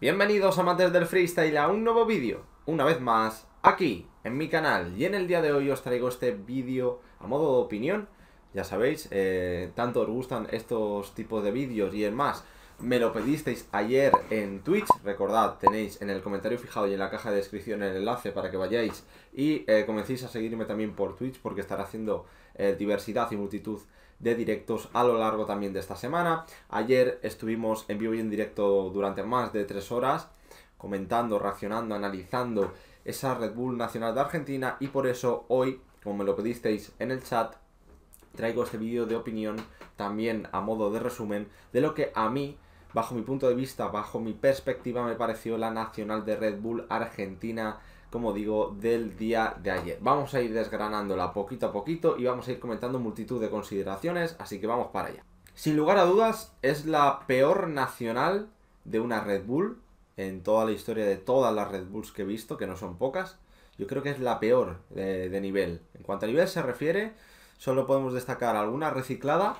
Bienvenidos amantes del freestyle a un nuevo vídeo, una vez más, aquí, en mi canal. Y en el día de hoy os traigo este vídeo a modo de opinión. Ya sabéis, eh, tanto os gustan estos tipos de vídeos y en más, me lo pedisteis ayer en Twitch. Recordad, tenéis en el comentario fijado y en la caja de descripción el enlace para que vayáis y eh, comencéis a seguirme también por Twitch porque estaré haciendo eh, diversidad y multitud de directos a lo largo también de esta semana. Ayer estuvimos en vivo y en directo durante más de tres horas comentando, reaccionando, analizando esa Red Bull Nacional de Argentina y por eso hoy, como me lo pedisteis en el chat, traigo este vídeo de opinión también a modo de resumen de lo que a mí Bajo mi punto de vista, bajo mi perspectiva, me pareció la nacional de Red Bull Argentina, como digo, del día de ayer. Vamos a ir desgranándola poquito a poquito y vamos a ir comentando multitud de consideraciones, así que vamos para allá. Sin lugar a dudas, es la peor nacional de una Red Bull en toda la historia de todas las Red Bulls que he visto, que no son pocas. Yo creo que es la peor de, nivel. En cuanto a nivel se refiere, solo podemos destacar alguna reciclada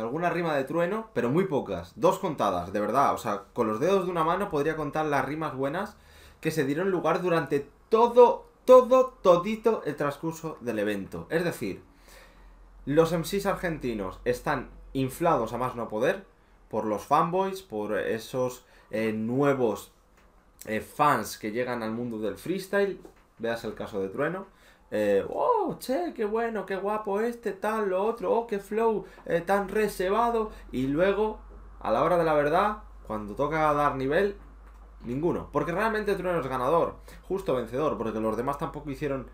alguna rima de trueno, pero muy pocas. Dos contadas, de verdad. O sea, con los dedos de una mano podría contar las rimas buenas que se dieron lugar durante todo, todo, todito el transcurso del evento. Es decir, los MCs argentinos están inflados a más no poder por los fanboys, por esos eh, nuevos eh, fans que llegan al mundo del freestyle. Veas el caso de Trueno. Eh, oh, che, qué bueno, qué guapo este, tal, lo otro, oh, qué flow eh, tan reservado. Y luego, a la hora de la verdad, cuando toca dar nivel, ninguno. Porque realmente Trueno es ganador, justo vencedor, porque los demás tampoco hicieron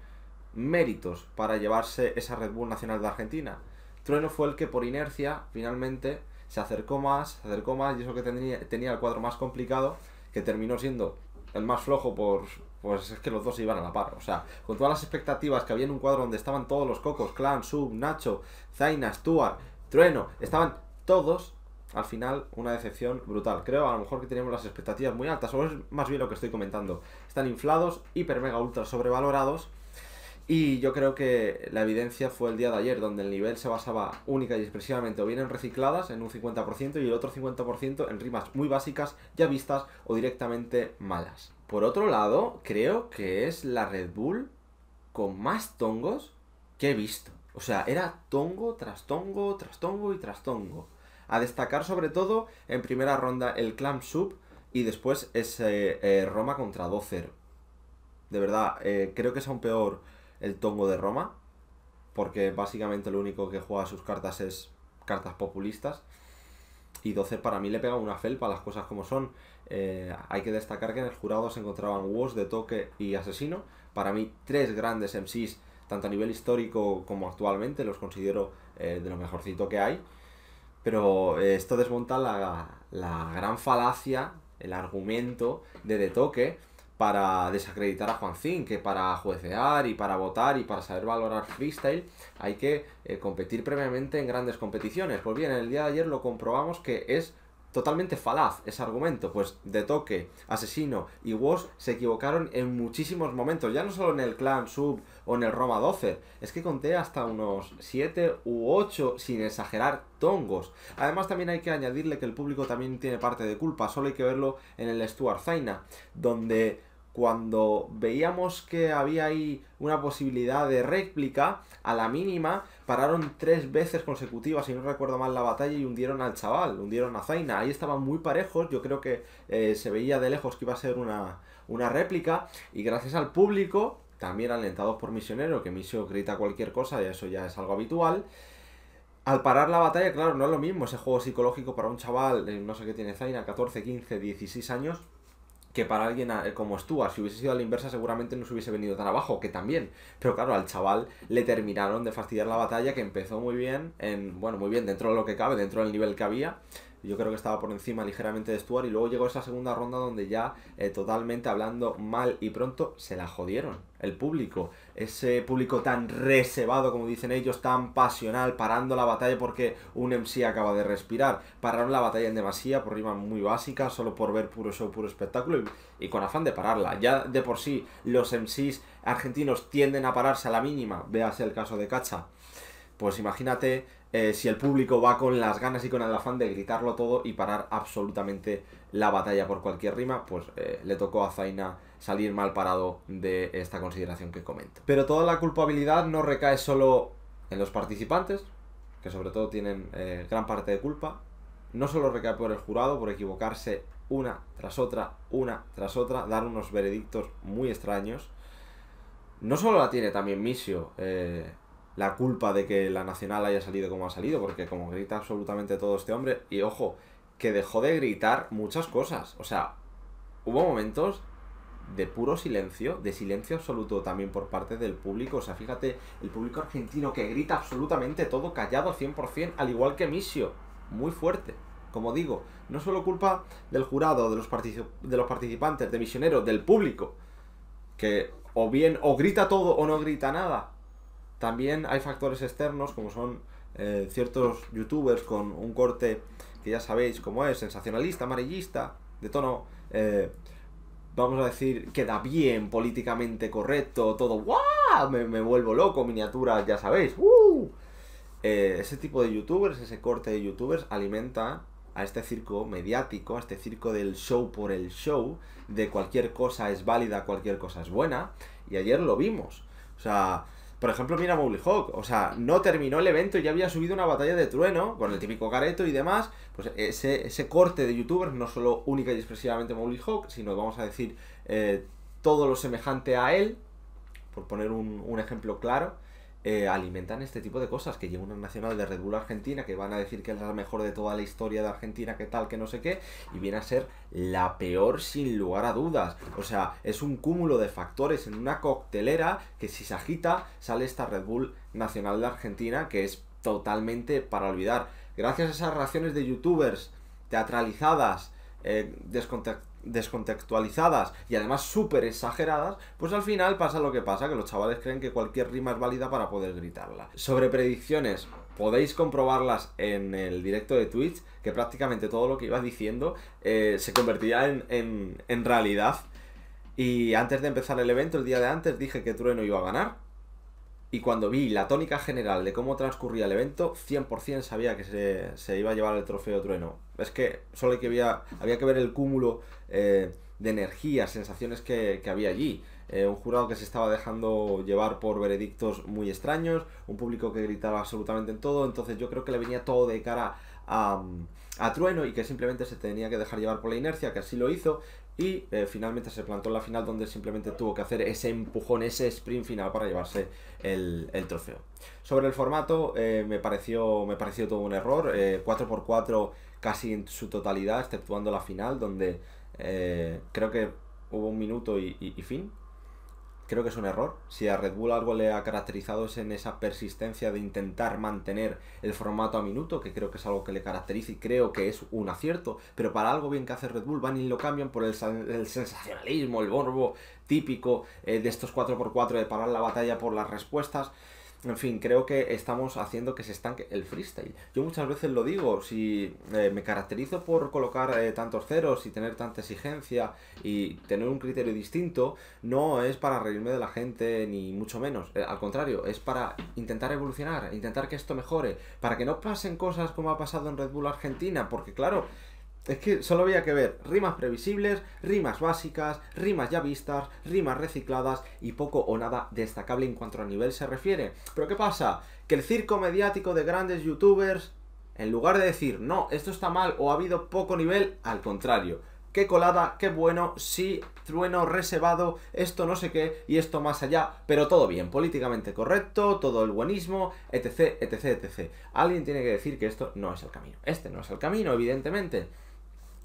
méritos para llevarse esa Red Bull Nacional de Argentina. Trueno fue el que por inercia finalmente se acercó más, se acercó más y eso que tenía el cuadro más complicado, que terminó siendo el más flojo por, pues es que los dos se iban a la par. O sea, con todas las expectativas que había en un cuadro donde estaban todos los cocos, Clan, Sub, Nacho, Zaina, Stuart, Trueno, estaban todos, al final una decepción brutal. Creo a lo mejor que teníamos las expectativas muy altas, o es más bien lo que estoy comentando. Están inflados, hiper mega ultra sobrevalorados. Y yo creo que la evidencia fue el día de ayer, donde el nivel se basaba única y expresivamente o bien en recicladas, en un 50%, y el otro 50% en rimas muy básicas, ya vistas o directamente malas. Por otro lado, creo que es la Red Bull con más tongos que he visto. O sea, era tongo tras tongo, tras tongo y tras tongo. A destacar sobre todo en primera ronda el clam Sub y después ese eh, Roma contra Dozer. De verdad, eh, creo que es aún peor el tongo de Roma, porque básicamente lo único que juega sus cartas es cartas populistas y 12 para mí le pega una felpa las cosas como son. Eh, hay que destacar que en el jurado se encontraban Woz de Toque y Asesino. Para mí, tres grandes MCs, tanto a nivel histórico como actualmente, los considero eh, de lo mejorcito que hay. Pero eh, esto desmonta la, la gran falacia, el argumento de De Toque para desacreditar a Juan Zin... que para juecear y para votar y para saber valorar freestyle hay que eh, competir previamente en grandes competiciones. Pues bien, en el día de ayer lo comprobamos que es totalmente falaz ese argumento, pues de toque, asesino y Woz se equivocaron en muchísimos momentos, ya no solo en el clan sub o en el Roma 12, es que conté hasta unos 7 u 8 sin exagerar tongos. Además también hay que añadirle que el público también tiene parte de culpa, solo hay que verlo en el Stuart Zaina, donde cuando veíamos que había ahí una posibilidad de réplica, a la mínima pararon tres veces consecutivas, si no recuerdo mal la batalla, y hundieron al chaval, hundieron a Zaina. Ahí estaban muy parejos, yo creo que eh, se veía de lejos que iba a ser una, una réplica, y gracias al público, también alentados por Misionero, que Misio grita cualquier cosa, y eso ya es algo habitual, al parar la batalla, claro, no es lo mismo ese juego psicológico para un chaval, no sé qué tiene Zaina, 14, 15, 16 años, que para alguien como Stuart, si hubiese sido a la inversa, seguramente no se hubiese venido tan abajo, que también. Pero claro, al chaval le terminaron de fastidiar la batalla, que empezó muy bien, en, bueno, muy bien dentro de lo que cabe, dentro del nivel que había, yo creo que estaba por encima ligeramente de Stuart y luego llegó esa segunda ronda donde ya eh, totalmente hablando mal y pronto se la jodieron el público, ese público tan reservado como dicen ellos, tan pasional, parando la batalla porque un MC acaba de respirar, pararon la batalla en demasía por rimas muy básicas, solo por ver puro show, puro espectáculo y, con afán de pararla. Ya de por sí los MCs argentinos tienden a pararse a la mínima, véase el caso de Cacha. Pues imagínate eh, si el público va con las ganas y con el afán de gritarlo todo y parar absolutamente la batalla por cualquier rima, pues eh, le tocó a Zaina salir mal parado de esta consideración que comento. Pero toda la culpabilidad no recae solo en los participantes, que sobre todo tienen eh, gran parte de culpa, no solo recae por el jurado, por equivocarse una tras otra, una tras otra, dar unos veredictos muy extraños. No solo la tiene también Misio, la culpa de que la Nacional haya salido como ha salido, porque como grita absolutamente todo este hombre, y ojo, que dejó de gritar muchas cosas, o sea, hubo momentos de puro silencio, de silencio absoluto también por parte del público, o sea, fíjate, el público argentino que grita absolutamente todo callado 100%, al igual que Misio, muy fuerte. Como digo, no solo culpa del jurado, de los, de los participantes, de misioneros, del público, que o bien o grita todo o no grita nada, también hay factores externos como son eh, ciertos youtubers con un corte que ya sabéis cómo es, sensacionalista, amarillista, de tono, eh, vamos a decir, queda bien, políticamente correcto, todo, ¡guau! Me, vuelvo loco, miniatura, ya sabéis, ¡uh! eh, ese tipo de youtubers, ese corte de youtubers alimenta a este circo mediático, a este circo del show por el show, de cualquier cosa es válida, cualquier cosa es buena, y ayer lo vimos. O sea, por ejemplo, mira Mowgli Hawk. O sea, no terminó el evento y ya había subido una batalla de trueno con el típico careto y demás. Pues ese, ese corte de youtubers, no solo única y expresivamente Mowgli Hawk, sino vamos a decir eh, todo lo semejante a él, por poner un ejemplo claro. Eh, alimentan este tipo de cosas, que llega una nacional de Red Bull Argentina, que van a decir que es la mejor de toda la historia de Argentina, que tal, que no sé qué, y viene a ser la peor sin lugar a dudas. O sea, es un cúmulo de factores en una coctelera que si se agita sale esta Red Bull Nacional de Argentina, que es totalmente para olvidar. Gracias a esas reacciones de youtubers teatralizadas, eh, descontextualizadas y además súper exageradas, pues al final pasa lo que pasa, que los chavales creen que cualquier rima es válida para poder gritarla. Sobre predicciones, podéis comprobarlas en el directo de Twitch, que prácticamente todo lo que iba diciendo eh, se convertiría en, en realidad. Y antes de empezar el evento, el día de antes, dije que Trueno iba a ganar. Y cuando vi la tónica general de cómo transcurría el evento, 100% sabía que se, iba a llevar el trofeo trueno. Es que solo que había, había que ver el cúmulo eh, de energías, sensaciones que, había allí. Eh, un jurado que se estaba dejando llevar por veredictos muy extraños, un público que gritaba absolutamente en todo, entonces yo creo que le venía todo de cara a, Trueno y que simplemente se tenía que dejar llevar por la inercia, que así lo hizo, y eh, finalmente se plantó en la final donde simplemente tuvo que hacer ese empujón, ese sprint final para llevarse el, trofeo. Sobre el formato eh, me, pareció, me pareció todo un error, 4x4 eh, casi en su totalidad, exceptuando la final donde creo que hubo un minuto y fin, creo que es un error. Si a Red Bull algo le ha caracterizado es en esa persistencia de intentar mantener el formato a minuto, que creo que es algo que le caracteriza y creo que es un acierto. Pero para algo bien que hace Red Bull van y lo cambian por el, sensacionalismo, el borbo típico eh, de estos 4x4 de parar la batalla por las respuestas en fin, creo que estamos haciendo que se estanque el freestyle. Yo muchas veces lo digo, si eh, me caracterizo por colocar eh, tantos ceros y tener tanta exigencia y tener un criterio distinto, no es para reírme de la gente ni mucho menos. Eh, al contrario, es para intentar evolucionar, intentar que esto mejore, para que no pasen cosas como ha pasado en Red Bull Argentina, porque claro, es que solo había que ver rimas previsibles, rimas básicas, rimas ya vistas, rimas recicladas y poco o nada destacable en cuanto a nivel se refiere. Pero ¿qué pasa? Que el circo mediático de grandes youtubers, en lugar de decir, no, esto está mal o ha habido poco nivel, al contrario. Qué colada, qué bueno, sí, trueno, reservado, esto no sé qué y esto más allá, pero todo bien, políticamente correcto, todo el buenismo, etc, etc, etc. Alguien tiene que decir que esto no es el camino. Este no es el camino, evidentemente.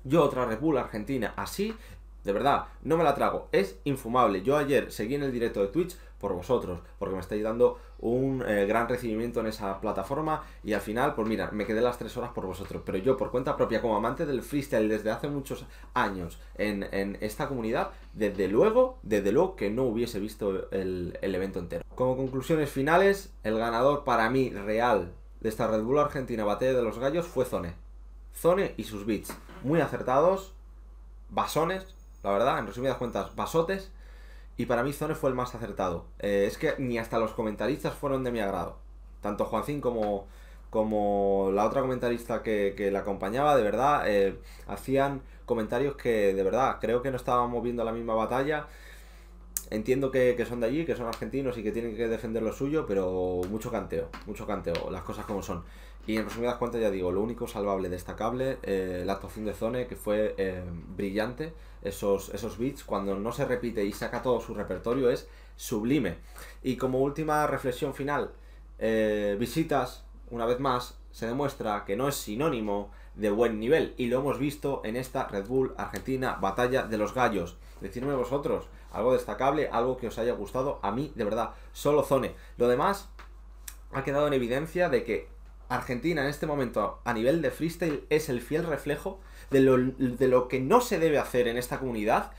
Yo otra Red Bull Argentina así, de verdad, no me la trago. Es infumable. Yo ayer seguí en el directo de Twitch por vosotros, porque me estáis dando un eh, gran recibimiento en esa plataforma y al final, pues mira, me quedé las tres horas por vosotros, pero yo por cuenta propia, como amante del freestyle desde hace muchos años en, esta comunidad, desde luego, desde luego que no hubiese visto el, el evento entero. Como conclusiones finales, el ganador para mí real de esta Red Bull Argentina Batalla de los Gallos fue Zone. Zone y sus beats muy acertados, basones, la verdad, en resumidas cuentas, basotes. Y para mí Zone fue el más acertado. Eh, es que ni hasta los comentaristas fueron de mi agrado. Tanto Juancín como, como la otra comentarista que, que la acompañaba, de verdad, eh, hacían comentarios que de verdad creo que no estábamos viendo la misma batalla. Entiendo que, son de allí, que son argentinos y que tienen que defender lo suyo, pero mucho canteo, mucho canteo, las cosas como son. Y en resumidas cuentas ya digo, lo único salvable, destacable, eh, la actuación de Zone, que fue eh, brillante, esos, esos beats, cuando no se repite y saca todo su repertorio, es sublime. Y como última reflexión final, eh, visitas, una vez más, se demuestra que no es sinónimo de buen nivel. Y lo hemos visto en esta Red Bull Argentina Batalla de los Gallos. Decidme vosotros, algo destacable, algo que os haya gustado. A mí, de verdad, solo Zone. Lo demás ha quedado en evidencia de que Argentina en este momento a nivel de freestyle es el fiel reflejo de lo, que no se debe hacer en esta comunidad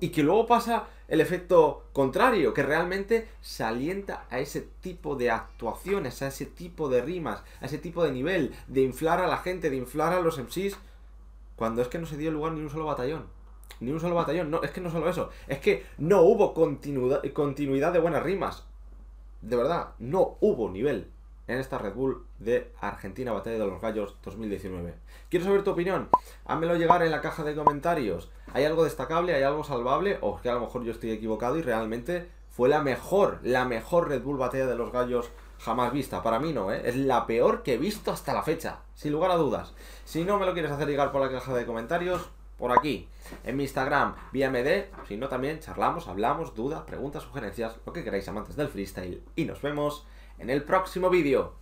y que luego pasa el efecto contrario, que realmente se alienta a ese tipo de actuaciones, a ese tipo de rimas, a ese tipo de nivel, de inflar a la gente, de inflar a los MCs, cuando es que no se dio lugar ni un solo batallón. Ni un solo batallón. No, es que no solo eso. Es que no hubo continuidad, continuidad de buenas rimas. De verdad, no hubo nivel en esta Red Bull de Argentina Batalla de los Gallos 2019. Quiero saber tu opinión. hámelo llegar en la caja de comentarios. ¿Hay algo destacable? ¿Hay algo salvable? O es que a lo mejor yo estoy equivocado y realmente fue la mejor, la mejor Red Bull Batalla de los Gallos jamás vista. Para mí no, ¿eh? Es la peor que he visto hasta la fecha, sin lugar a dudas. Si no me lo quieres hacer llegar por la caja de comentarios, por aquí, en mi Instagram, vía MD, si no también charlamos, hablamos, dudas, preguntas, sugerencias, lo que queráis amantes del freestyle y nos vemos en el próximo vídeo.